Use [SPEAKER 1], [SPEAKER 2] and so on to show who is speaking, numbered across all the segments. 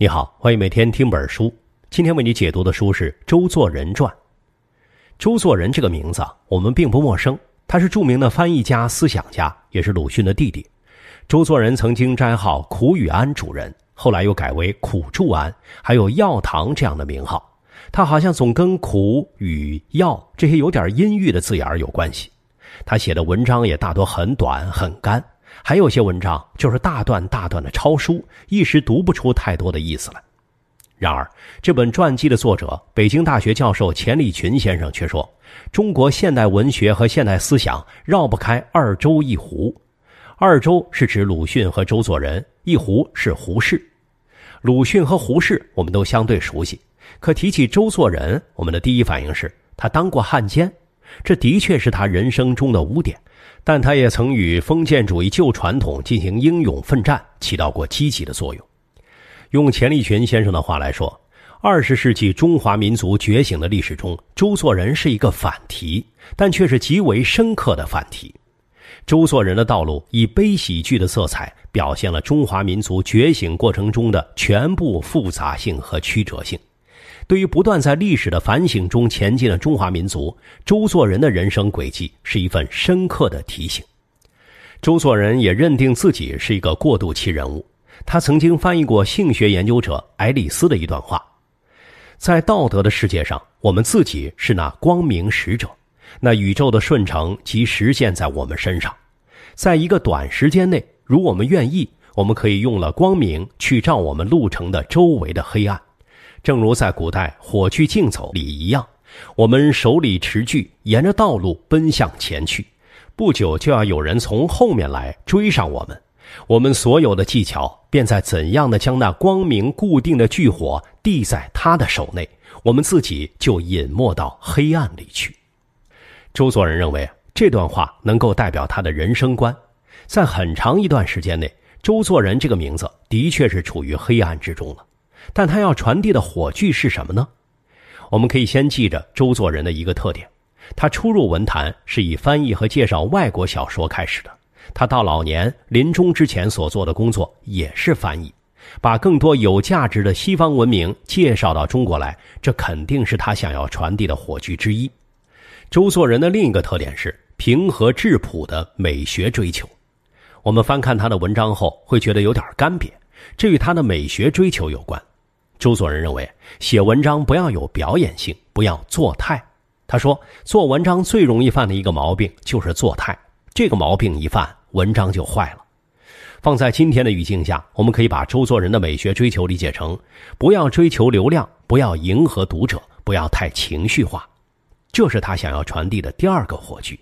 [SPEAKER 1] 你好，欢迎每天听本书。今天为你解读的书是《周作人传》。周作人这个名字我们并不陌生，他是著名的翻译家、思想家，也是鲁迅的弟弟。周作人曾经斋号“苦雨庵”主人，后来又改为“苦助庵”，还有“药堂”这样的名号。他好像总跟“苦”与“药”这些有点阴郁的字眼有关系。他写的文章也大多很短很干。还有些文章就是大段大段的抄书，一时读不出太多的意思来。然而，这本传记的作者北京大学教授钱理群先生却说，中国现代文学和现代思想绕不开“二周一胡”。二周是指鲁迅和周作人，一胡是胡适。鲁迅和胡适我们都相对熟悉，可提起周作人，我们的第一反应是他当过汉奸，这的确是他人生中的污点。但他也曾与封建主义旧传统进行英勇奋战，起到过积极的作用。用钱立群先生的话来说，二十世纪中华民族觉醒的历史中，周作人是一个反题，但却是极为深刻的反题。周作人的道路以悲喜剧的色彩，表现了中华民族觉醒过程中的全部复杂性和曲折性。对于不断在历史的反省中前进的中华民族，周作人的人生轨迹是一份深刻的提醒。周作人也认定自己是一个过渡期人物。他曾经翻译过性学研究者爱丽丝的一段话：“在道德的世界上，我们自己是那光明使者，那宇宙的顺承即实现，在我们身上。在一个短时间内，如我们愿意，我们可以用了光明去照我们路程的周围的黑暗。”正如在古代火炬竞走里一样，我们手里持炬，沿着道路奔向前去，不久就要有人从后面来追上我们。我们所有的技巧便在怎样的将那光明固定的炬火递在他的手内，我们自己就隐没到黑暗里去。周作人认为，这段话能够代表他的人生观。在很长一段时间内，周作人这个名字的确是处于黑暗之中了。但他要传递的火炬是什么呢？我们可以先记着周作人的一个特点：他初入文坛是以翻译和介绍外国小说开始的。他到老年临终之前所做的工作也是翻译，把更多有价值的西方文明介绍到中国来，这肯定是他想要传递的火炬之一。周作人的另一个特点是平和质朴的美学追求。我们翻看他的文章后会觉得有点干瘪，这与他的美学追求有关。周作人认为，写文章不要有表演性，不要做态。他说，做文章最容易犯的一个毛病就是做态，这个毛病一犯，文章就坏了。放在今天的语境下，我们可以把周作人的美学追求理解成：不要追求流量，不要迎合读者，不要太情绪化。这是他想要传递的第二个火炬。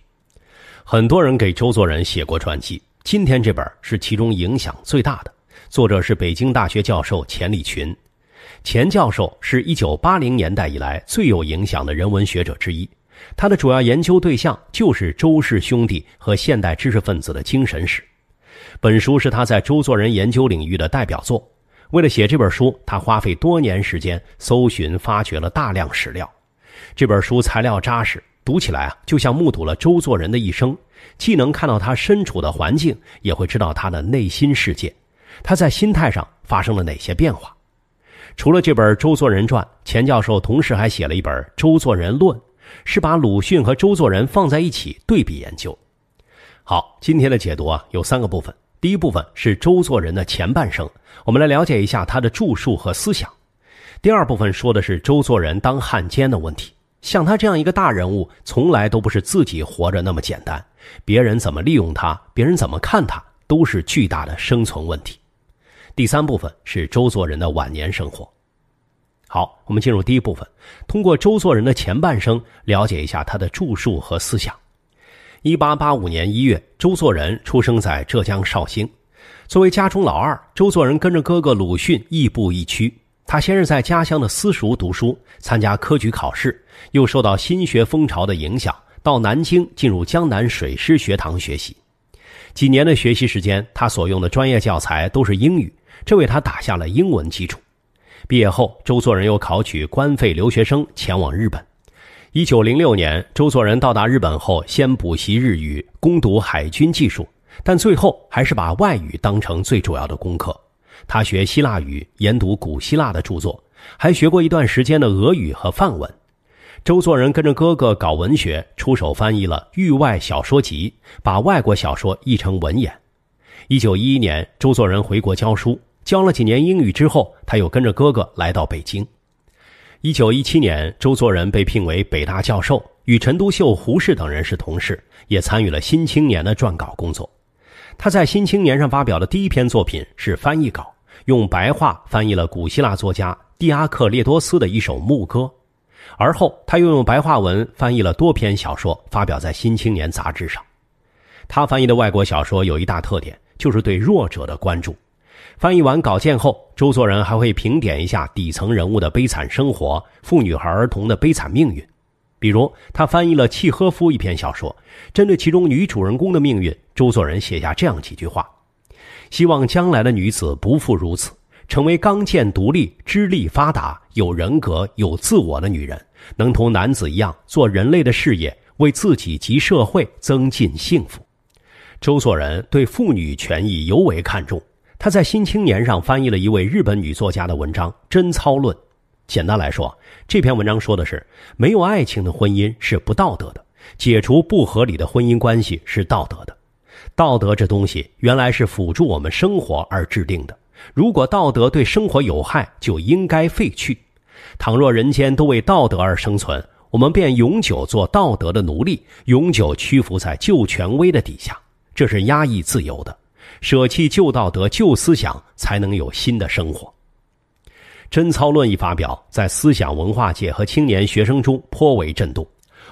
[SPEAKER 1] 很多人给周作人写过传记，今天这本是其中影响最大的，作者是北京大学教授钱理群。钱教授是一九八零年代以来最有影响的人文学者之一，他的主要研究对象就是周氏兄弟和现代知识分子的精神史。本书是他在周作人研究领域的代表作。为了写这本书，他花费多年时间搜寻、发掘了大量史料。这本书材料扎实，读起来啊，就像目睹了周作人的一生，既能看到他身处的环境，也会知道他的内心世界，他在心态上发生了哪些变化。除了这本《周作人传》，钱教授同时还写了一本《周作人论》，是把鲁迅和周作人放在一起对比研究。好，今天的解读啊，有三个部分。第一部分是周作人的前半生，我们来了解一下他的著述和思想。第二部分说的是周作人当汉奸的问题。像他这样一个大人物，从来都不是自己活着那么简单，别人怎么利用他，别人怎么看他，都是巨大的生存问题。第三部分是周作人的晚年生活。好，我们进入第一部分，通过周作人的前半生，了解一下他的著述和思想。一八八五年一月，周作人出生在浙江绍兴。作为家中老二，周作人跟着哥哥鲁迅亦步亦趋。他先是在家乡的私塾读书，参加科举考试，又受到新学风潮的影响，到南京进入江南水师学堂学习。几年的学习时间，他所用的专业教材都是英语。这为他打下了英文基础。毕业后，周作人又考取官费留学生，前往日本。一九零六年，周作人到达日本后，先补习日语，攻读海军技术，但最后还是把外语当成最主要的功课。他学希腊语，研读古希腊的著作，还学过一段时间的俄语和梵文。周作人跟着哥哥搞文学，出手翻译了《域外小说集》，把外国小说译成文言。一九一一年，周作人回国教书。教了几年英语之后，他又跟着哥哥来到北京。一九一七年，周作人被聘为北大教授，与陈独秀、胡适等人是同事，也参与了《新青年》的撰稿工作。他在《新青年》上发表的第一篇作品是翻译稿，用白话翻译了古希腊作家狄阿克列多斯的一首牧歌。而后，他又用白话文翻译了多篇小说，发表在《新青年》杂志上。他翻译的外国小说有一大特点，就是对弱者的关注。翻译完稿件后，周作人还会评点一下底层人物的悲惨生活、妇女和儿童的悲惨命运。比如，他翻译了契诃夫一篇小说，针对其中女主人公的命运，周作人写下这样几句话：希望将来的女子不复如此，成为刚健独立、智力发达、有人格、有自我的女人，能同男子一样做人类的事业，为自己及社会增进幸福。周作人对妇女权益尤为看重。他在《新青年》上翻译了一位日本女作家的文章《贞操论》。简单来说，这篇文章说的是：没有爱情的婚姻是不道德的，解除不合理的婚姻关系是道德的。道德这东西原来是辅助我们生活而制定的，如果道德对生活有害，就应该废去。倘若人间都为道德而生存，我们便永久做道德的奴隶，永久屈服在旧权威的底下，这是压抑自由的。舍弃旧道德、旧思想，才能有新的生活。《贞操论》一发表，在思想文化界和青年学生中颇为震动。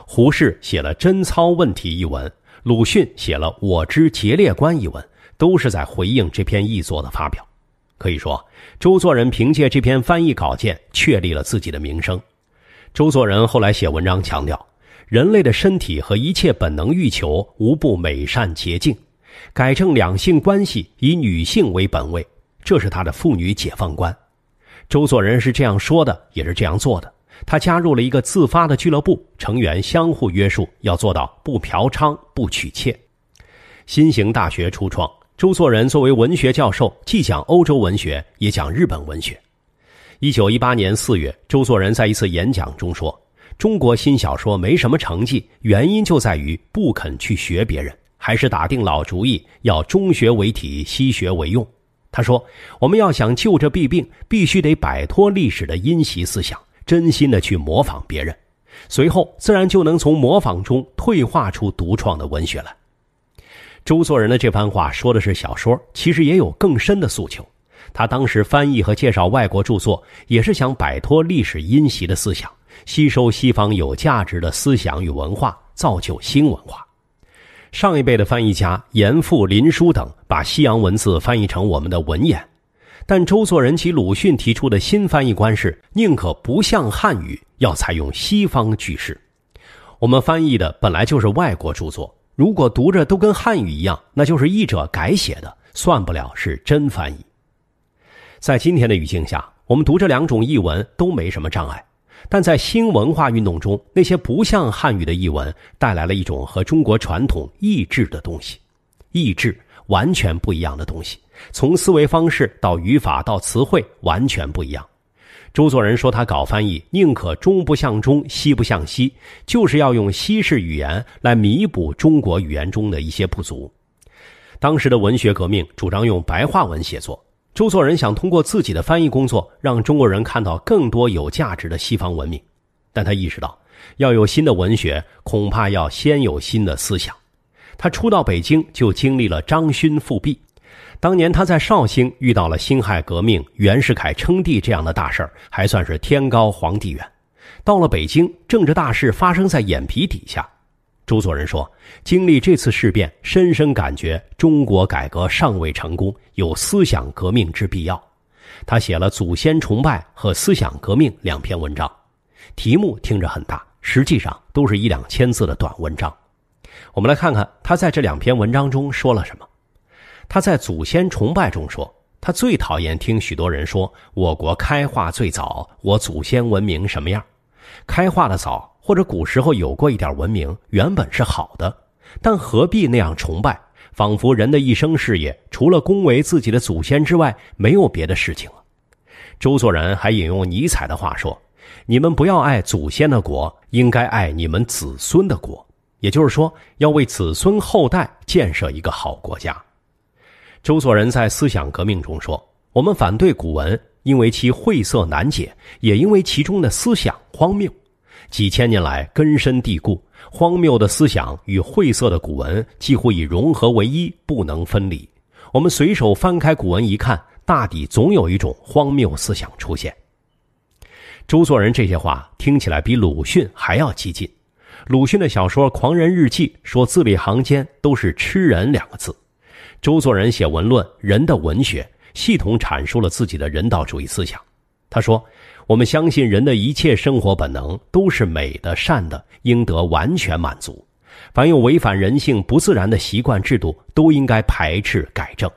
[SPEAKER 1] 胡适写了《贞操问题》一文，鲁迅写了《我之节烈观》一文，都是在回应这篇译作的发表。可以说，周作人凭借这篇翻译稿件确立了自己的名声。周作人后来写文章强调，人类的身体和一切本能欲求，无不美善洁净。改正两性关系，以女性为本位，这是他的妇女解放观。周作人是这样说的，也是这样做的。他加入了一个自发的俱乐部，成员相互约束，要做到不嫖娼、不娶妾。新型大学初创，周作人作为文学教授，既讲欧洲文学，也讲日本文学。一九一八年四月，周作人在一次演讲中说：“中国新小说没什么成绩，原因就在于不肯去学别人。”还是打定老主意，要中学为体，西学为用。他说：“我们要想救这弊病，必须得摆脱历史的因习思想，真心的去模仿别人，随后自然就能从模仿中退化出独创的文学了。”周作人的这番话说的是小说，其实也有更深的诉求。他当时翻译和介绍外国著作，也是想摆脱历史因习的思想，吸收西方有价值的思想与文化，造就新文化。上一辈的翻译家严复、林纾等，把西洋文字翻译成我们的文言。但周作人及鲁迅提出的新翻译观是：宁可不像汉语，要采用西方句式。我们翻译的本来就是外国著作，如果读着都跟汉语一样，那就是译者改写的，算不了是真翻译。在今天的语境下，我们读这两种译文都没什么障碍。但在新文化运动中，那些不像汉语的译文，带来了一种和中国传统意志的东西，意志完全不一样的东西，从思维方式到语法到词汇完全不一样。周作人说他搞翻译，宁可中不像中，西不像西，就是要用西式语言来弥补中国语言中的一些不足。当时的文学革命主张用白话文写作。周作人想通过自己的翻译工作，让中国人看到更多有价值的西方文明，但他意识到，要有新的文学，恐怕要先有新的思想。他初到北京就经历了张勋复辟，当年他在绍兴遇到了辛亥革命、袁世凯称帝这样的大事儿，还算是天高皇帝远；到了北京，政治大事发生在眼皮底下。朱作人说：“经历这次事变，深深感觉中国改革尚未成功，有思想革命之必要。”他写了《祖先崇拜》和《思想革命》两篇文章，题目听着很大，实际上都是一两千字的短文章。我们来看看他在这两篇文章中说了什么。他在《祖先崇拜》中说：“他最讨厌听许多人说我国开化最早，我祖先文明什么样，开化的早。”或者古时候有过一点文明，原本是好的，但何必那样崇拜？仿佛人的一生事业，除了恭维自己的祖先之外，没有别的事情了。周作人还引用尼采的话说：“你们不要爱祖先的国，应该爱你们子孙的国。”也就是说，要为子孙后代建设一个好国家。周作人在《思想革命》中说：“我们反对古文，因为其晦涩难解，也因为其中的思想荒谬。”几千年来根深蒂固，荒谬的思想与晦涩的古文几乎已融合为一，不能分离。我们随手翻开古文一看，大抵总有一种荒谬思想出现。周作人这些话听起来比鲁迅还要激进。鲁迅的小说《狂人日记》说字里行间都是“吃人”两个字，周作人写文论《人的文学》，系统阐述了自己的人道主义思想。他说。我们相信，人的一切生活本能都是美的、善的，应得完全满足。凡有违反人性、不自然的习惯制度，都应该排斥、改正。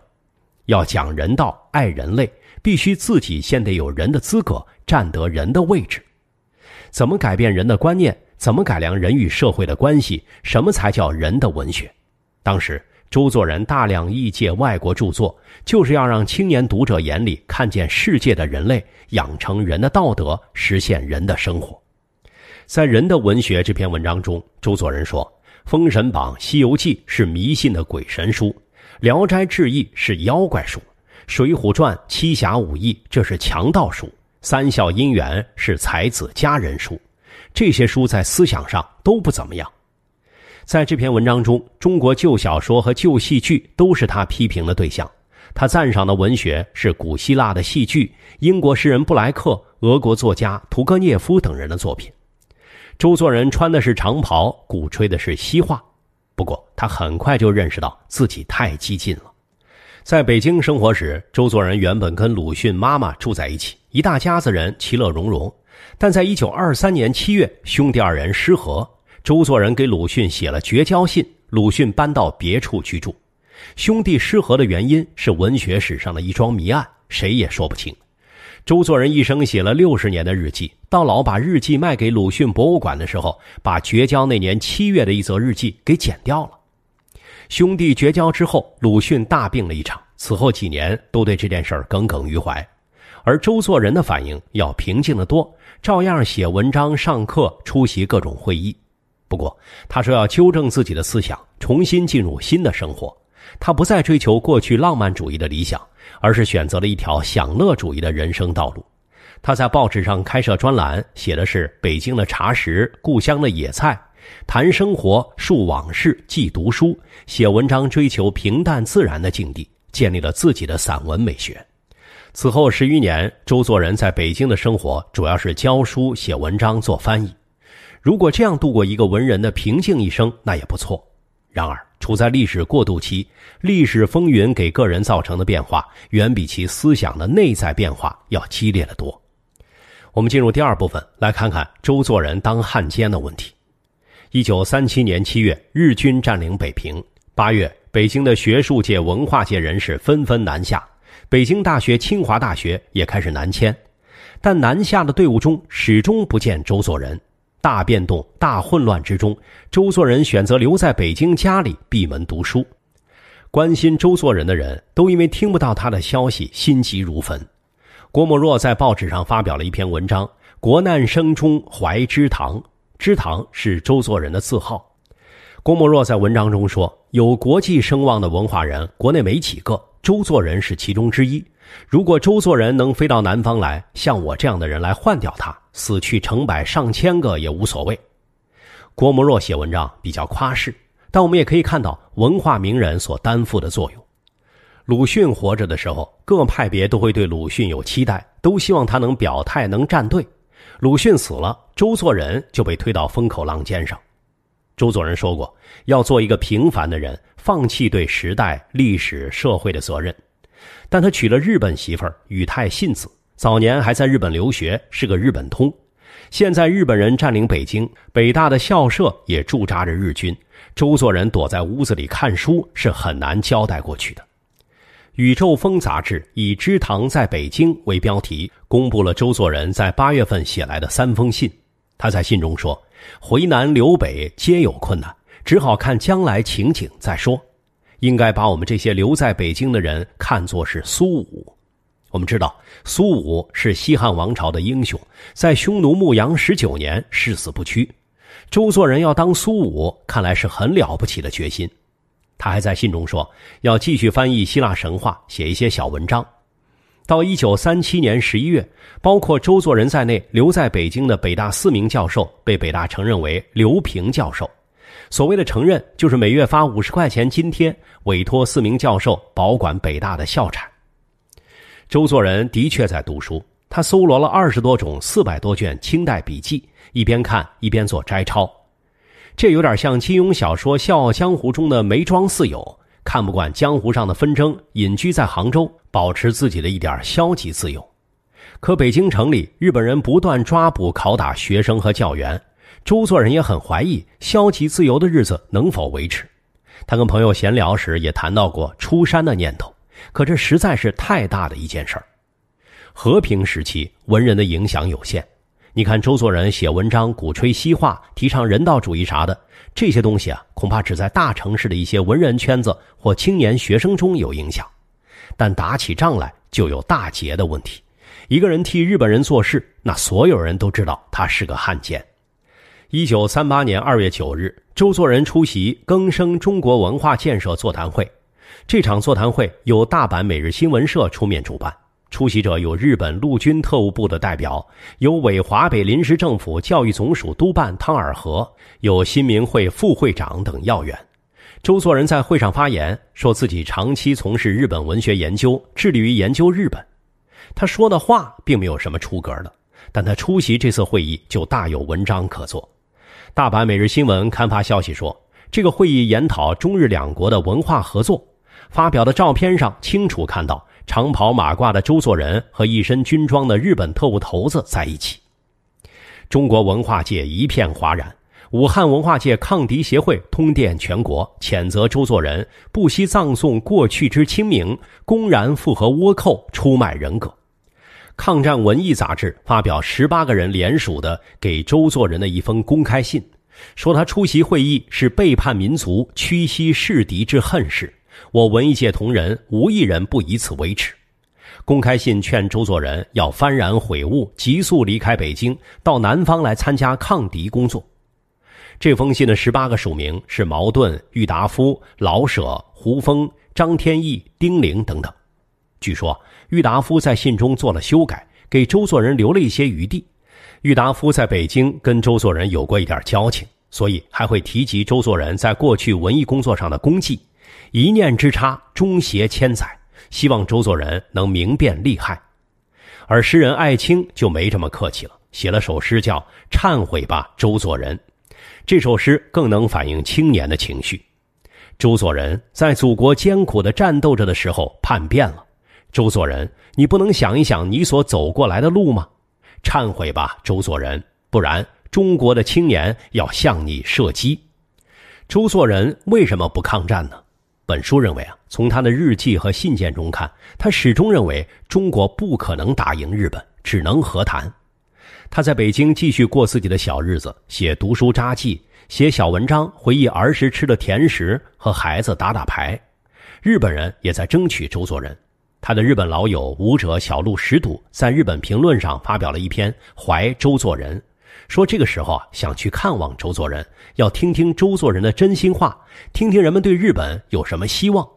[SPEAKER 1] 要讲人道、爱人类，必须自己先得有人的资格，占得人的位置。怎么改变人的观念？怎么改良人与社会的关系？什么才叫人的文学？当时。周作人大量译介外国著作，就是要让青年读者眼里看见世界的人类，养成人的道德，实现人的生活。在《人的文学》这篇文章中，周作人说，《封神榜》《西游记》是迷信的鬼神书，《聊斋志异》是妖怪书，《水浒传》《七侠五义》这是强盗书，《三笑姻缘》是才子佳人书，这些书在思想上都不怎么样。在这篇文章中，中国旧小说和旧戏剧都是他批评的对象。他赞赏的文学是古希腊的戏剧、英国诗人布莱克、俄国作家屠格涅夫等人的作品。周作人穿的是长袍，鼓吹的是西化。不过，他很快就认识到自己太激进了。在北京生活时，周作人原本跟鲁迅妈妈住在一起，一大家子人其乐融融。但在1923年7月，兄弟二人失和。周作人给鲁迅写了绝交信，鲁迅搬到别处居住。兄弟失和的原因是文学史上的一桩谜案，谁也说不清。周作人一生写了六十年的日记，到老把日记卖给鲁迅博物馆的时候，把绝交那年七月的一则日记给剪掉了。兄弟绝交之后，鲁迅大病了一场，此后几年都对这件事儿耿耿于怀，而周作人的反应要平静得多，照样写文章、上课、出席各种会议。不过，他说要纠正自己的思想，重新进入新的生活。他不再追求过去浪漫主义的理想，而是选择了一条享乐主义的人生道路。他在报纸上开设专栏，写的是北京的茶食、故乡的野菜，谈生活、述往事、记读书、写文章，追求平淡自然的境地，建立了自己的散文美学。此后十余年，周作人在北京的生活主要是教书、写文章、做翻译。如果这样度过一个文人的平静一生，那也不错。然而，处在历史过渡期，历史风云给个人造成的变化，远比其思想的内在变化要激烈的多。我们进入第二部分，来看看周作人当汉奸的问题。一九三七年七月，日军占领北平。八月，北京的学术界、文化界人士纷纷南下，北京大学、清华大学也开始南迁。但南下的队伍中，始终不见周作人。大变动、大混乱之中，周作人选择留在北京家里闭门读书。关心周作人的人都因为听不到他的消息，心急如焚。郭沫若在报纸上发表了一篇文章《国难生中怀之堂》，之堂是周作人的字号。郭沫若在文章中说，有国际声望的文化人，国内没几个，周作人是其中之一。如果周作人能飞到南方来，像我这样的人来换掉他，死去成百上千个也无所谓。郭沫若写文章比较夸饰，但我们也可以看到文化名人所担负的作用。鲁迅活着的时候，各派别都会对鲁迅有期待，都希望他能表态、能站队。鲁迅死了，周作人就被推到风口浪尖上。周作人说过，要做一个平凡的人，放弃对时代、历史、社会的责任。但他娶了日本媳妇儿宇太信子，早年还在日本留学，是个日本通。现在日本人占领北京，北大的校舍也驻扎着日军，周作人躲在屋子里看书是很难交代过去的。《宇宙风》杂志以“知堂在北京”为标题，公布了周作人在八月份写来的三封信。他在信中说：“回南留北皆有困难，只好看将来情景再说。”应该把我们这些留在北京的人看作是苏武。我们知道，苏武是西汉王朝的英雄，在匈奴牧羊十九年，誓死不屈。周作人要当苏武，看来是很了不起的决心。他还在信中说，要继续翻译希腊神话，写一些小文章。到一九三七年十一月，包括周作人在内，留在北京的北大四名教授被北大承认为留平教授。所谓的承认，就是每月发五十块钱津贴，委托四名教授保管北大的校产。周作人的确在读书，他搜罗了二十多种、四百多卷清代笔记，一边看一边做摘抄。这有点像金庸小说《笑傲江湖》中的梅庄四友，看不惯江湖上的纷争，隐居在杭州，保持自己的一点消极自由。可北京城里，日本人不断抓捕、拷打学生和教员。周作人也很怀疑消极自由的日子能否维持。他跟朋友闲聊时也谈到过出山的念头，可这实在是太大的一件事儿。和平时期，文人的影响有限。你看，周作人写文章鼓吹西化、提倡人道主义啥的，这些东西啊，恐怕只在大城市的一些文人圈子或青年学生中有影响。但打起仗来就有大劫的问题。一个人替日本人做事，那所有人都知道他是个汉奸。一九三八年二月九日，周作人出席更生中国文化建设座谈会。这场座谈会由大阪每日新闻社出面主办，出席者有日本陆军特务部的代表，有伪华北临时政府教育总署督办汤尔和，有新民会副会长等要员。周作人在会上发言，说自己长期从事日本文学研究，致力于研究日本。他说的话并没有什么出格的，但他出席这次会议就大有文章可做。大阪每日新闻刊发消息说，这个会议研讨中日两国的文化合作。发表的照片上清楚看到，长袍马褂的周作人和一身军装的日本特务头子在一起。中国文化界一片哗然。武汉文化界抗敌协会通电全国，谴责周作人不惜葬送过去之清明，公然附和倭寇，出卖人格。《抗战文艺》杂志发表十八个人联署的给周作人的一封公开信，说他出席会议是背叛民族、屈膝视敌之恨事，我文艺界同仁无一人不以此为耻。公开信劝周作人要幡然悔悟，急速离开北京，到南方来参加抗敌工作。这封信的十八个署名是茅盾、郁达夫、老舍、胡风、张天翼、丁玲等等。据说。郁达夫在信中做了修改，给周作人留了一些余地。郁达夫在北京跟周作人有过一点交情，所以还会提及周作人在过去文艺工作上的功绩。一念之差，终邪千载，希望周作人能明辨利害。而诗人艾青就没这么客气了，写了首诗叫《忏悔吧，周作人》。这首诗更能反映青年的情绪。周作人在祖国艰苦的战斗着的时候叛变了。周作人，你不能想一想你所走过来的路吗？忏悔吧，周作人，不然中国的青年要向你射击。周作人为什么不抗战呢？本书认为啊，从他的日记和信件中看，他始终认为中国不可能打赢日本，只能和谈。他在北京继续过自己的小日子，写读书札记，写小文章，回忆儿时吃的甜食和孩子打打牌。日本人也在争取周作人。他的日本老友舞者小路十笃在日本评论上发表了一篇《怀周作人》，说这个时候啊，想去看望周作人，要听听周作人的真心话，听听人们对日本有什么希望。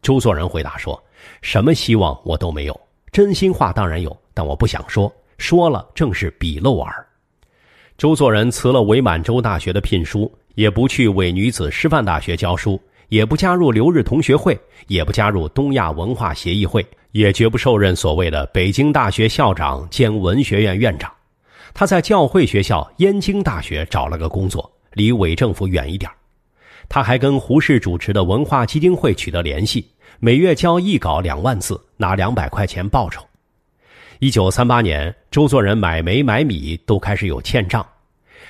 [SPEAKER 1] 周作人回答说：“什么希望我都没有，真心话当然有，但我不想说，说了正是鄙陋耳。”周作人辞了伪满洲大学的聘书，也不去伪女子师范大学教书。也不加入留日同学会，也不加入东亚文化协议会，也绝不受任所谓的北京大学校长兼文学院院长。他在教会学校燕京大学找了个工作，离伪政府远一点。他还跟胡适主持的文化基金会取得联系，每月交一稿两万字，拿两百块钱报酬。一九三八年，周作人买煤买米都开始有欠账，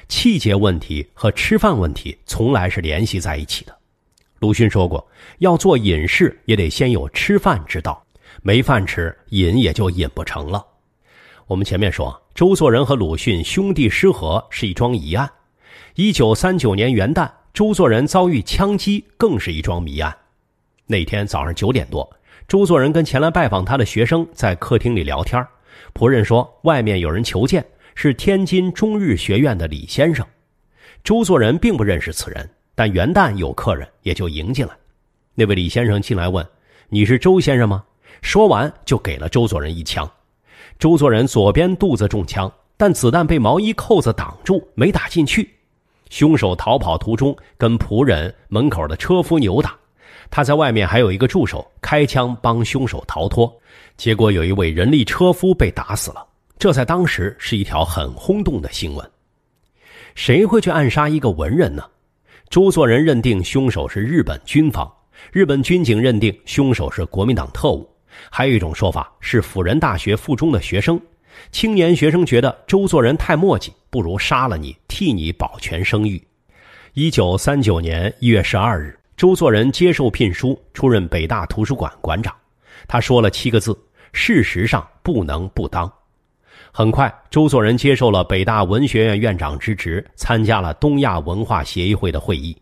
[SPEAKER 1] 气节问题和吃饭问题从来是联系在一起的。鲁迅说过：“要做隐士，也得先有吃饭之道。没饭吃，隐也就隐不成了。”我们前面说，周作人和鲁迅兄弟失和是一桩疑案。一九三九年元旦，周作人遭遇枪击，更是一桩谜案。那天早上九点多，周作人跟前来拜访他的学生在客厅里聊天。仆人说，外面有人求见，是天津中日学院的李先生。周作人并不认识此人。但元旦有客人，也就迎进来。那位李先生进来问：“你是周先生吗？”说完就给了周作人一枪。周作人左边肚子中枪，但子弹被毛衣扣子挡住，没打进去。凶手逃跑途中跟仆人门口的车夫扭打，他在外面还有一个助手开枪帮凶手逃脱，结果有一位人力车夫被打死了。这在当时是一条很轰动的新闻。谁会去暗杀一个文人呢？周作人认定凶手是日本军方，日本军警认定凶手是国民党特务，还有一种说法是辅仁大学附中的学生。青年学生觉得周作人太墨迹，不如杀了你，替你保全声誉。一九三九年一月十二日，周作人接受聘书，出任北大图书馆馆长。他说了七个字：“事实上不能不当。”很快，周作人接受了北大文学院院长之职，参加了东亚文化协议会的会议。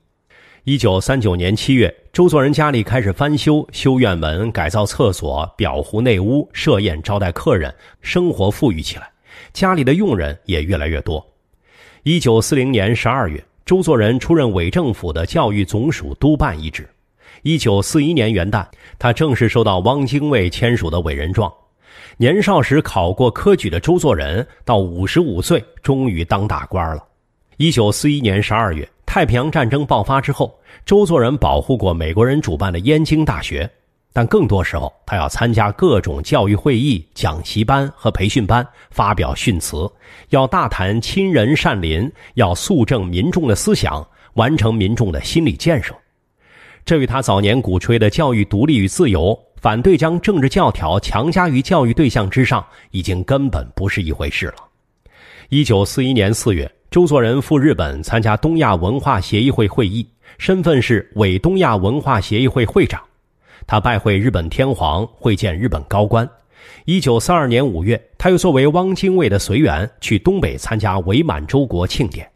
[SPEAKER 1] 一九三九年七月，周作人家里开始翻修，修院门，改造厕所，裱糊内屋，设宴招待客人，生活富裕起来，家里的佣人也越来越多。一九四零年十二月，周作人出任伪政府的教育总署督办一职。一九四一年元旦，他正式收到汪精卫签署的委任状。年少时考过科举的周作人，到五十五岁终于当大官了。一九四一年十二月，太平洋战争爆发之后，周作人保护过美国人主办的燕京大学，但更多时候他要参加各种教育会议、讲习班和培训班，发表训词，要大谈亲仁善邻，要肃正民众的思想，完成民众的心理建设。这与他早年鼓吹的教育独立与自由。反对将政治教条强加于教育对象之上，已经根本不是一回事了。一九四一年四月，周作人赴日本参加东亚文化协议会会议，身份是伪东亚文化协议会会长。他拜会日本天皇，会见日本高官。一九四二年五月，他又作为汪精卫的随员去东北参加伪满洲国庆典。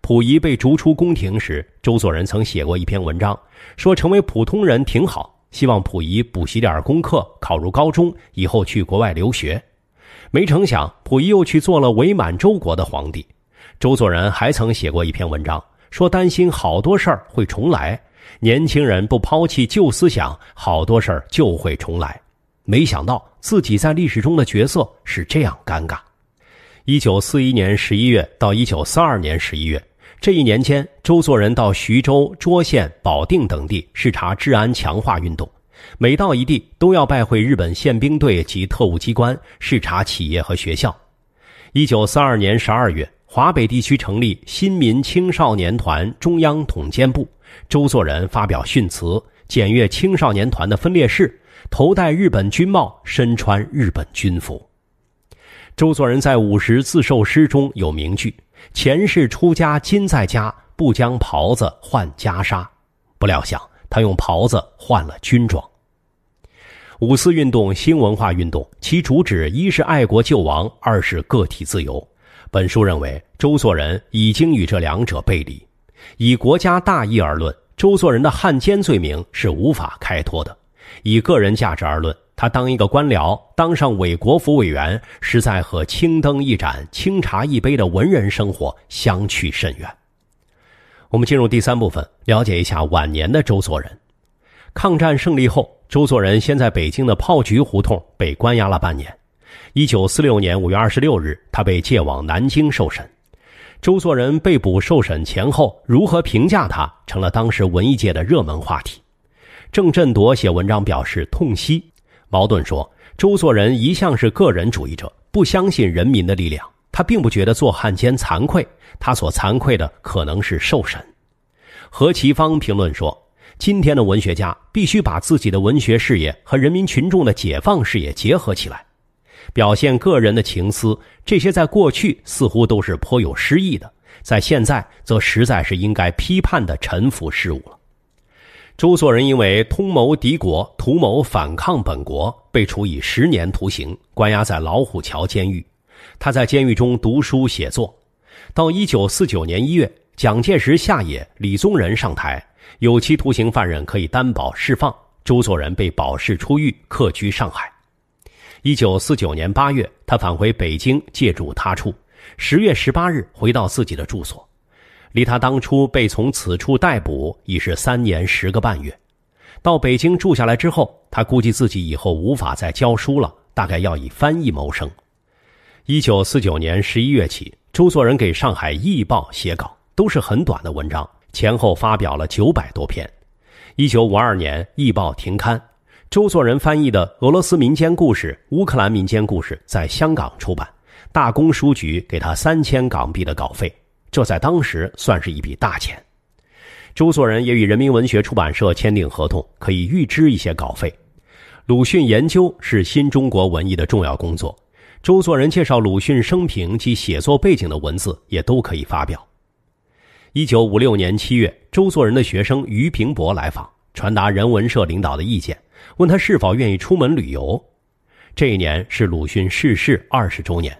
[SPEAKER 1] 溥仪被逐出宫廷时，周作人曾写过一篇文章，说成为普通人挺好。希望溥仪补习点功课，考入高中以后去国外留学，没成想溥仪又去做了伪满洲国的皇帝。周作人还曾写过一篇文章，说担心好多事儿会重来，年轻人不抛弃旧思想，好多事儿就会重来。没想到自己在历史中的角色是这样尴尬。一九四一年十一月到一九四二年十一月。这一年间，周作人到徐州、涿县、保定等地视察治安强化运动，每到一地都要拜会日本宪兵队及特务机关，视察企业和学校。一九四二年十二月，华北地区成立新民青少年团中央统监部，周作人发表训词，检阅青少年团的分列式，头戴日本军帽，身穿日本军服。周作人在五十自寿诗中有名句。前世出家，今在家，不将袍子换袈裟。不料想，他用袍子换了军装。五四运动、新文化运动，其主旨一是爱国救亡，二是个体自由。本书认为，周作人已经与这两者背离。以国家大义而论，周作人的汉奸罪名是无法开脱的；以个人价值而论，他当一个官僚，当上伪国府委员，实在和青灯一盏、清茶一杯的文人生活相去甚远。我们进入第三部分，了解一下晚年的周作人。抗战胜利后，周作人先在北京的炮局胡同被关押了半年。一九四六年五月二十六日，他被借往南京受审。周作人被捕受审前后，如何评价他，成了当时文艺界的热门话题。郑振铎写文章表示痛惜。茅盾说：“周作人一向是个人主义者，不相信人民的力量。他并不觉得做汉奸惭愧，他所惭愧的可能是受审。”何其芳评论说：“今天的文学家必须把自己的文学事业和人民群众的解放事业结合起来，表现个人的情思。这些在过去似乎都是颇有诗意的，在现在则实在是应该批判的臣服事物了。”周作人因为通谋敌国，图谋反抗本国，被处以十年徒刑，关押在老虎桥监狱。他在监狱中读书写作。到一九四九年一月，蒋介石下野，李宗仁上台，有期徒刑犯人可以担保释放，周作人被保释出狱，客居上海。一九四九年八月，他返回北京，借住他处。十月十八日，回到自己的住所。离他当初被从此处逮捕已是三年十个半月。到北京住下来之后，他估计自己以后无法再教书了，大概要以翻译谋生。一九四九年十一月起，周作人给《上海译报》写稿，都是很短的文章，前后发表了九百多篇。一九五二年，《译报》停刊，周作人翻译的俄罗斯民间故事、乌克兰民间故事在香港出版，大公书局给他三千港币的稿费。这在当时算是一笔大钱，周作人也与人民文学出版社签订合同，可以预支一些稿费。鲁迅研究是新中国文艺的重要工作，周作人介绍鲁迅生平及写作背景的文字也都可以发表。一九五六年七月，周作人的学生俞平伯来访，传达人文社领导的意见，问他是否愿意出门旅游。这一年是鲁迅逝世二十周年。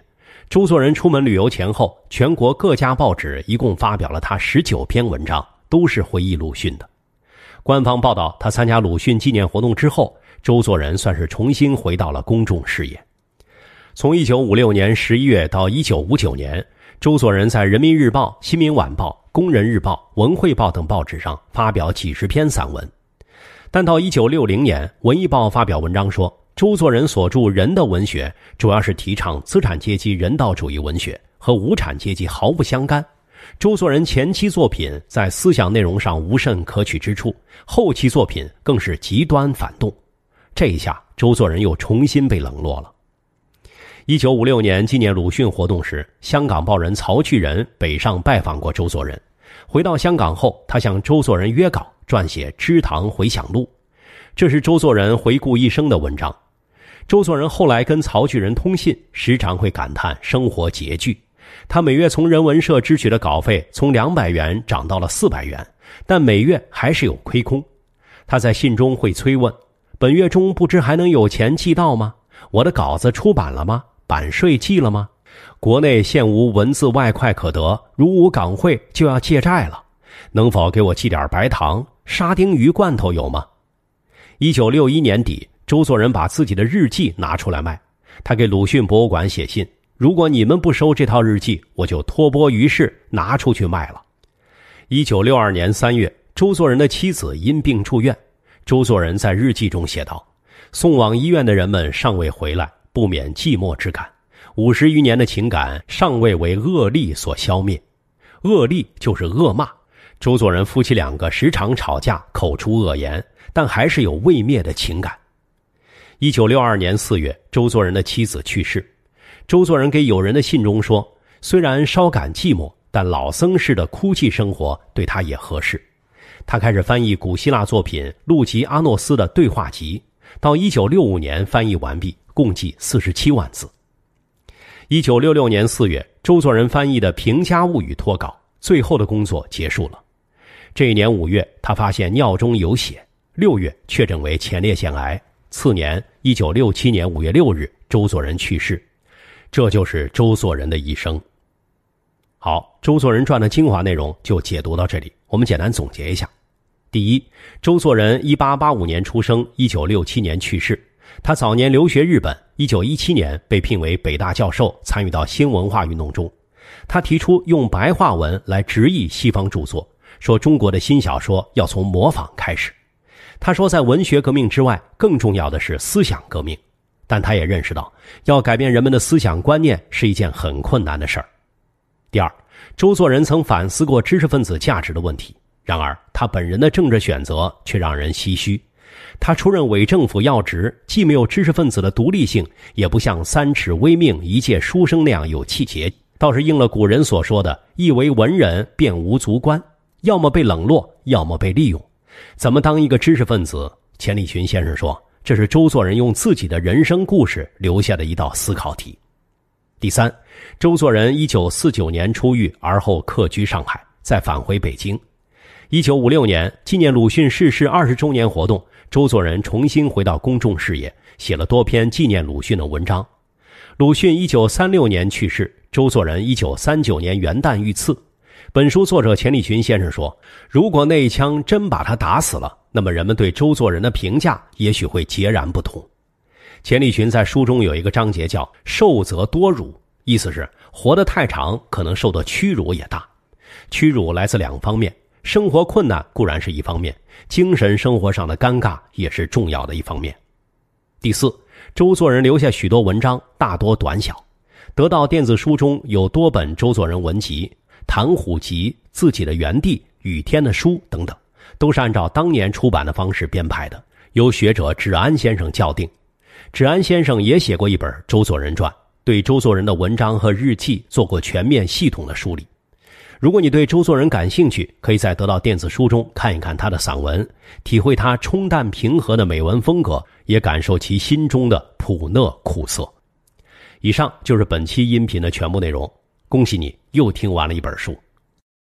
[SPEAKER 1] 周作人出门旅游前后，全国各家报纸一共发表了他十九篇文章，都是回忆鲁迅的。官方报道，他参加鲁迅纪念活动之后，周作人算是重新回到了公众视野。从一九五六年十一月到一九五九年，周作人在《人民日报》《新民晚报》《工人日报》《文汇报》等报纸上发表几十篇散文，但到一九六零年，《文艺报》发表文章说。周作人所著《人的文学》主要是提倡资产阶级人道主义文学，和无产阶级毫不相干。周作人前期作品在思想内容上无甚可取之处，后期作品更是极端反动。这一下，周作人又重新被冷落了。一九五六年纪念鲁迅活动时，香港报人曹巨仁北上拜访过周作人。回到香港后，他向周作人约稿，撰写《知堂回想录》，这是周作人回顾一生的文章。周作人后来跟曹巨人通信，时常会感叹生活拮据。他每月从人文社支取的稿费从两百元涨到了四百元，但每月还是有亏空。他在信中会催问：“本月中不知还能有钱寄到吗？我的稿子出版了吗？版税寄了吗？”国内现无文字外快可得，如无港汇就要借债了。能否给我寄点白糖、沙丁鱼罐头有吗？一九六一年底。周作人把自己的日记拿出来卖，他给鲁迅博物馆写信：“如果你们不收这套日记，我就托钵于世拿出去卖了。”一九六二年三月，周作人的妻子因病住院，周作人在日记中写道：“送往医院的人们尚未回来，不免寂寞之感。五十余年的情感尚未为恶力所消灭，恶力就是恶骂。周作人夫妻两个时常吵架，口出恶言，但还是有未灭的情感。”一九六二年四月，周作人的妻子去世。周作人给友人的信中说：“虽然稍感寂寞，但老僧似的哭泣生活对他也合适。”他开始翻译古希腊作品《路吉阿诺斯的对话集》，到一九六五年翻译完毕，共计四十七万字。一九六六年四月，周作人翻译的《平家物语》脱稿最后的工作结束了。这一年五月，他发现尿中有血，六月确诊为前列腺癌。次年，一九六七年五月六日，周作人去世。这就是周作人的一生。好，周作人传的精华内容就解读到这里。我们简单总结一下：第一，周作人一八八五年出生，一九六七年去世。他早年留学日本，一九一七年被聘为北大教授，参与到新文化运动中。他提出用白话文来直译西方著作，说中国的新小说要从模仿开始。他说，在文学革命之外，更重要的是思想革命，但他也认识到，要改变人们的思想观念是一件很困难的事儿。第二，周作人曾反思过知识分子价值的问题，然而他本人的政治选择却让人唏嘘。他出任伪政府要职，既没有知识分子的独立性，也不像三尺微命一介书生那样有气节，倒是应了古人所说的“一为文人便无足观”，要么被冷落，要么被利用。怎么当一个知识分子？钱理群先生说，这是周作人用自己的人生故事留下的一道思考题。第三，周作人1949年出狱，而后客居上海，再返回北京。1956年，纪念鲁迅逝世二十周年活动，周作人重新回到公众视野，写了多篇纪念鲁迅的文章。鲁迅1936年去世，周作人1939年元旦遇刺。本书作者钱理群先生说：“如果那一枪真把他打死了，那么人们对周作人的评价也许会截然不同。”钱理群在书中有一个章节叫“受则多辱”，意思是活得太长，可能受的屈辱也大。屈辱来自两方面：生活困难固然是一方面，精神生活上的尴尬也是重要的一方面。第四，周作人留下许多文章，大多短小，得到电子书中有多本周作人文集。谭虎集》、自己的原地、雨天的书等等，都是按照当年出版的方式编排的，由学者芷安先生校订。芷安先生也写过一本《周作人传》，对周作人的文章和日记做过全面系统的梳理。如果你对周作人感兴趣，可以在得到电子书中看一看他的散文，体会他冲淡平和的美文风格，也感受其心中的苦涩。以上就是本期音频的全部内容。恭喜你！又听完了一本书。